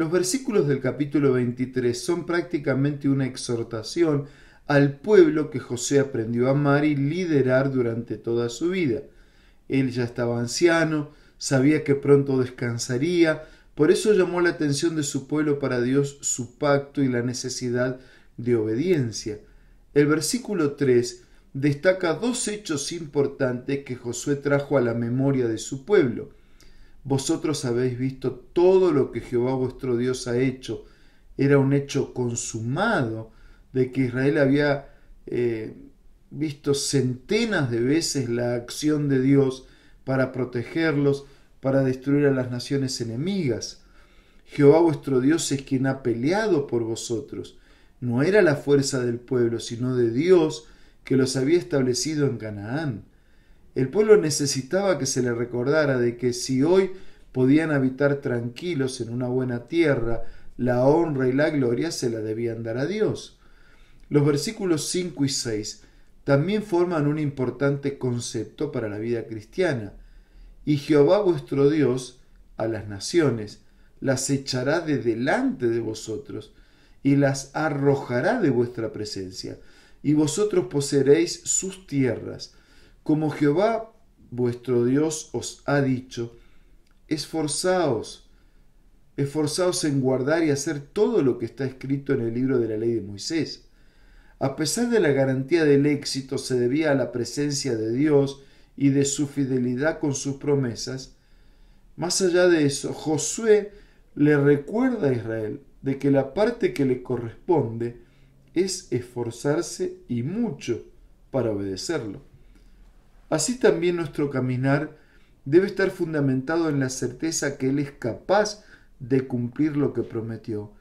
Los versículos del capítulo 23 son prácticamente una exhortación al pueblo que José aprendió a amar y liderar durante toda su vida. Él ya estaba anciano, sabía que pronto descansaría, por eso llamó la atención de su pueblo para Dios su pacto y la necesidad de obediencia. El versículo 3 destaca dos hechos importantes que Josué trajo a la memoria de su pueblo. Vosotros habéis visto todo lo que Jehová vuestro Dios ha hecho. Era un hecho consumado de que Israel había eh, visto centenas de veces la acción de Dios para protegerlos, para destruir a las naciones enemigas. Jehová vuestro Dios es quien ha peleado por vosotros. No era la fuerza del pueblo, sino de Dios que los había establecido en Canaán. El pueblo necesitaba que se le recordara de que si hoy podían habitar tranquilos en una buena tierra, la honra y la gloria se la debían dar a Dios. Los versículos 5 y 6 también forman un importante concepto para la vida cristiana. Y Jehová vuestro Dios a las naciones las echará de delante de vosotros y las arrojará de vuestra presencia, y vosotros poseeréis sus tierras como Jehová vuestro Dios os ha dicho, esforzaos, esforzaos en guardar y hacer todo lo que está escrito en el libro de la ley de Moisés. A pesar de la garantía del éxito se debía a la presencia de Dios y de su fidelidad con sus promesas, más allá de eso, Josué le recuerda a Israel de que la parte que le corresponde es esforzarse y mucho para obedecerlo así también nuestro caminar debe estar fundamentado en la certeza que Él es capaz de cumplir lo que prometió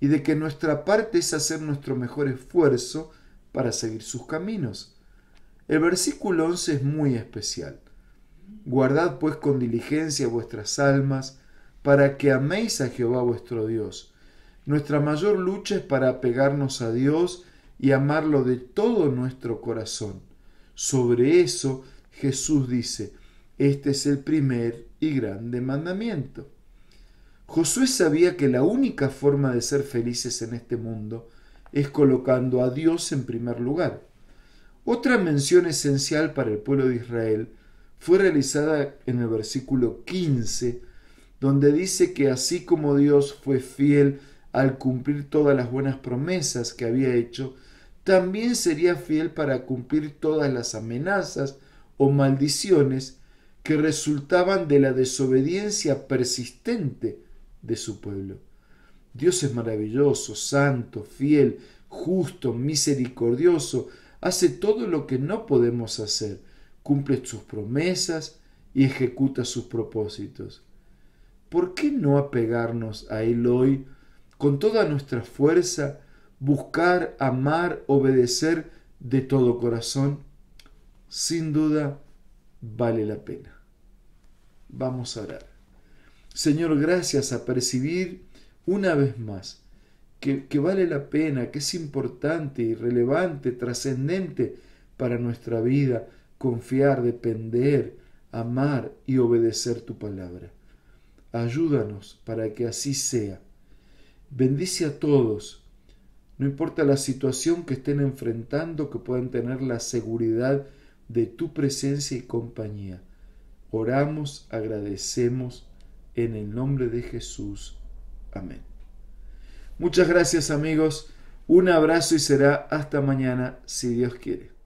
y de que nuestra parte es hacer nuestro mejor esfuerzo para seguir sus caminos. El versículo 11 es muy especial. Guardad pues con diligencia vuestras almas, para que améis a Jehová vuestro Dios. Nuestra mayor lucha es para apegarnos a Dios y amarlo de todo nuestro corazón. Sobre eso Jesús dice, este es el primer y grande mandamiento. Josué sabía que la única forma de ser felices en este mundo es colocando a Dios en primer lugar. Otra mención esencial para el pueblo de Israel fue realizada en el versículo 15, donde dice que así como Dios fue fiel al cumplir todas las buenas promesas que había hecho, también sería fiel para cumplir todas las amenazas o maldiciones que resultaban de la desobediencia persistente de su pueblo. Dios es maravilloso, santo, fiel, justo, misericordioso, hace todo lo que no podemos hacer, cumple sus promesas y ejecuta sus propósitos. ¿Por qué no apegarnos a Él hoy con toda nuestra fuerza, buscar, amar, obedecer de todo corazón? sin duda vale la pena. Vamos a orar. Señor, gracias a percibir una vez más que, que vale la pena, que es importante y relevante, trascendente para nuestra vida confiar, depender, amar y obedecer tu palabra. Ayúdanos para que así sea. Bendice a todos, no importa la situación que estén enfrentando, que puedan tener la seguridad de tu presencia y compañía. Oramos, agradecemos en el nombre de Jesús. Amén. Muchas gracias amigos, un abrazo y será hasta mañana si Dios quiere.